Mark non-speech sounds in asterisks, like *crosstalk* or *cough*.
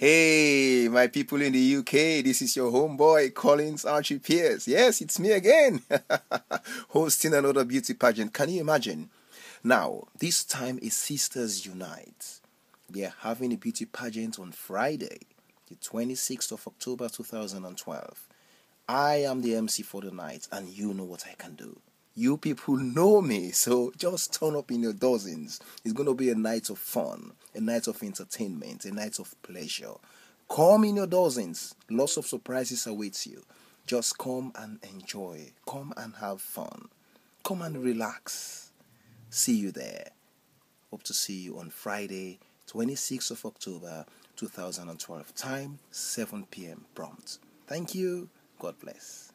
Hey, my people in the UK, this is your homeboy Collins Archie Pierce. Yes, it's me again, *laughs* hosting another beauty pageant. Can you imagine? Now, this time is Sisters Unite. They are having a beauty pageant on Friday, the 26th of October 2012. I am the MC for the night, and you know what I can do. You people know me, so just turn up in your dozens. It's going to be a night of fun, a night of entertainment, a night of pleasure. Come in your dozens. Lots of surprises awaits you. Just come and enjoy. Come and have fun. Come and relax. See you there. Hope to see you on Friday, 26th of October, 2012. Time 7 p.m. prompt. Thank you. God bless.